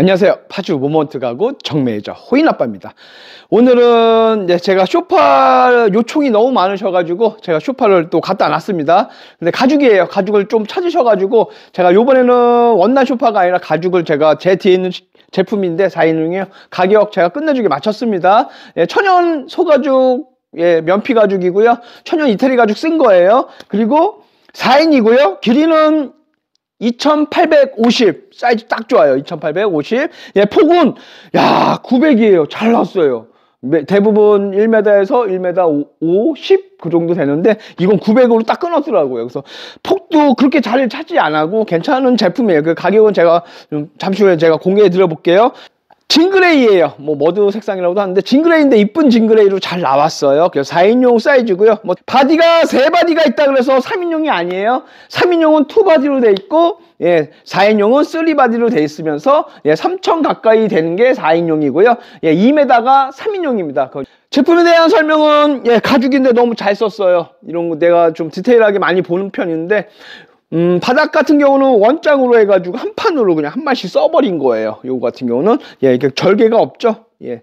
안녕하세요. 파주 모먼트 가구 정매이자 호인아빠입니다. 오늘은 제가 쇼파 요청이 너무 많으셔가지고 제가 쇼파를 또 갖다 놨습니다. 근데 가죽이에요. 가죽을 좀 찾으셔가지고 제가 요번에는 원단 쇼파가 아니라 가죽을 제가 제 뒤에 있는 제품인데 4인용이에요. 가격 제가 끝내주게 맞췄습니다. 예, 천연 소가죽, 예, 면피 가죽이고요. 천연 이태리 가죽 쓴 거예요. 그리고 4인이고요. 길이는 2850 사이즈 딱 좋아요 2850 예, 폭은 야 900이에요 잘 나왔어요 대부분 1m에서 1m 5, 10그 정도 되는데 이건 900으로 딱 끊었더라고요 그래서 폭도 그렇게 자리를 찾지 않아고 괜찮은 제품이에요 그 가격은 제가 좀 잠시 후에 제가 공개해 드려 볼게요 징그레이예요. 뭐 머드 색상이라고도 하는데 징그레이인데 이쁜 징그레이로 잘 나왔어요. 그래서 4인용 사이즈고요. 뭐 바디가 세 바디가 있다 그래서 3인용이 아니에요. 3인용은 2 바디로 돼 있고 예, 4인용은 3 바디로 돼 있으면서 예, 3천 가까이 되는 게 4인용이고요. 예, 2m가 3인용입니다. 그 제품에 대한 설명은 예, 가죽인데 너무 잘 썼어요. 이런 거 내가 좀 디테일하게 많이 보는 편인데 음, 바닥 같은 경우는 원장으로 해가지고 한 판으로 그냥 한 마씩 써버린 거예요. 요거 같은 경우는. 예, 이게 절개가 없죠. 예.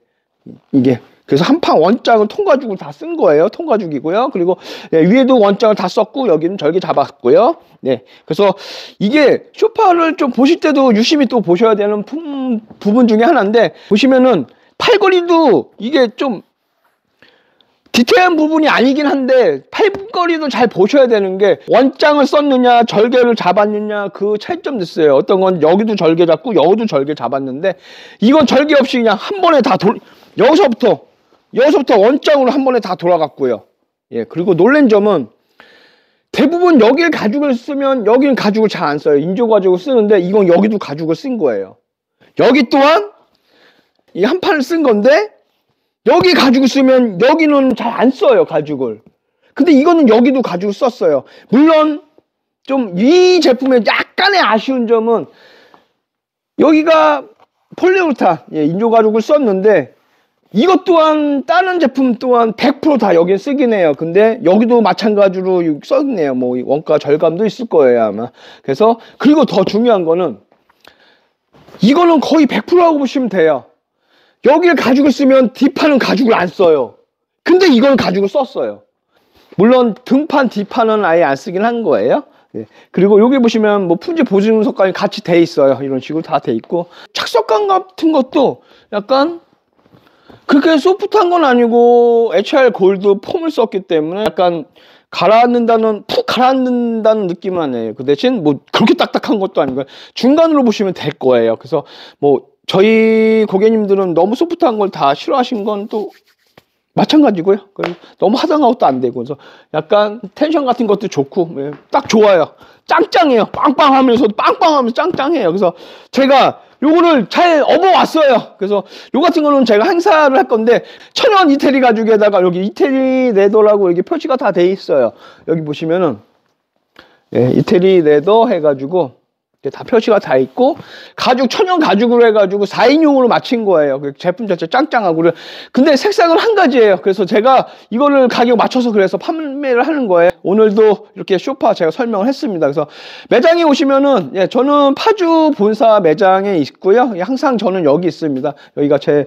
이게. 그래서 한 판 원장은 통가죽을 다 쓴 거예요. 통가죽이고요. 그리고 예, 위에도 원장을 다 썼고 여기는 절개 잡았고요. 네. 그래서 이게 쇼파를 좀 보실 때도 유심히 또 보셔야 되는 품, 부분 중에 하나인데 보시면은 팔걸이도 이게 좀 디테일한 부분이 아니긴 한데 팔거리도 잘 보셔야 되는 게 원장을 썼느냐 절개를 잡았느냐 그 차이점 됐어요. 어떤 건 여기도 절개 잡고 여기도 절개 잡았는데 이건 절개 없이 그냥 한 번에 다 돌, 여기서부터 여기서부터 원장으로 한 번에 다 돌아갔고요. 예 그리고 놀란 점은 대부분 여기를 가죽을 쓰면 여기는 가죽을 잘 안 써요. 인조 가죽을 쓰는데 이건 여기도 가죽을 쓴 거예요. 여기 또한 이한 판을 쓴 건데 여기 가죽 쓰면 여기는 잘 안 써요 가죽을. 근데 이거는 여기도 가죽 썼어요. 물론 좀 이 제품의 약간의 아쉬운 점은 여기가 폴리우레탄 예, 인조 가죽을 썼는데 이것 또한 다른 제품 또한 100%다 여기 에 쓰긴 해요. 근데 여기도 마찬가지로 썼네요. 뭐 원가 절감도 있을 거예요 아마. 그래서 그리고 더 중요한 거는 이거는 거의 100%라고 보시면 돼요. 여기를 가죽을 쓰면 뒷판은 가죽을 안 써요. 근데 이건 가죽을 썼어요. 물론 등판 뒷판은 아예 안 쓰긴 한 거예요. 예. 그리고 여기 보시면 뭐 품질 보증서까지 같이 돼 있어요. 이런 식으로 다 돼 있고 착석감 같은 것도 약간 그렇게 소프트한 건 아니고 HR 골드 폼을 썼기 때문에 약간 가라앉는다는 푹 가라앉는다는 느낌만해요그 대신 뭐 그렇게 딱딱한 것도 아닌 거예요. 중간으로 보시면 될 거예요. 그래서 뭐 저희 고객님들은 너무 소프트한 걸 다 싫어하신 건 또 마찬가지고요. 너무 하장아웃도 안 되고 그래서 약간 텐션 같은 것도 좋고 예, 딱 좋아요. 짱짱해요. 빵빵하면서도 빵빵하면서 짱짱해요. 그래서 제가 요거를 잘 업어왔어요. 그래서 요 같은 거는 제가 행사를 할 건데 천연 이태리 가죽에다가 여기 이태리 네더라고 여기 표시가 다 돼 있어요. 여기 보시면은 예, 이태리 네더 해가지고 네, 다 표시가 다 있고 가죽 천연 가죽으로 해가지고 4인용으로 맞춘 거예요. 그 제품 자체 짱짱하고 그래. 근데 색상은 한 가지예요. 그래서 제가 이거를 가격 맞춰서 그래서 판매를 하는 거예요. 오늘도 이렇게 쇼파 제가 설명을 했습니다. 그래서 매장에 오시면은 예, 저는 파주 본사 매장에 있고요. 항상 저는 여기 있습니다. 여기가 제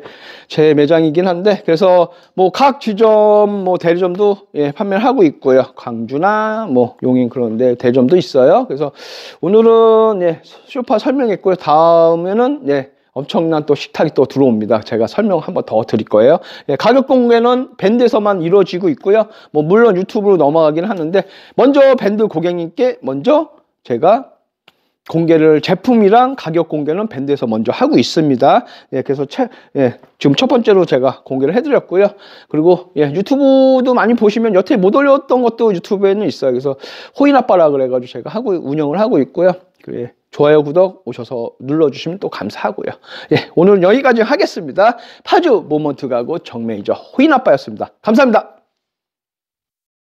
제 매장이긴 한데 그래서 뭐 각 지점 뭐 대리점도 예, 판매를 하고 있고요. 광주나 뭐 용인 그런데 대점도 리 있어요. 그래서 오늘은 예, 예, 쇼파 설명했고요. 다음에는 예, 엄청난 또 식탁이 또 들어옵니다. 제가 설명 한번 더 드릴 거예요. 예, 가격 공개는 밴드에서만 이루어지고 있고요. 뭐 물론 유튜브로 넘어가긴 하는데 먼저 밴드 고객님께 먼저 제가 공개를 제품이랑 가격 공개는 밴드에서 먼저 하고 있습니다. 예, 그래서 채, 예, 지금 첫 번째로 제가 공개를 해드렸고요. 그리고 예, 유튜브도 많이 보시면 여태 못 올렸던 것도 유튜브에는 있어요. 그래서 호인아빠라 그래가지고 제가 하고 운영을 하고 있고요. 그래, 예. 좋아요, 구독 오셔서 눌러주시면 또 감사하고요. 예, 오늘은 여기까지 하겠습니다. 파주 모먼트 가고 정매이저 호인 아빠였습니다. 감사합니다.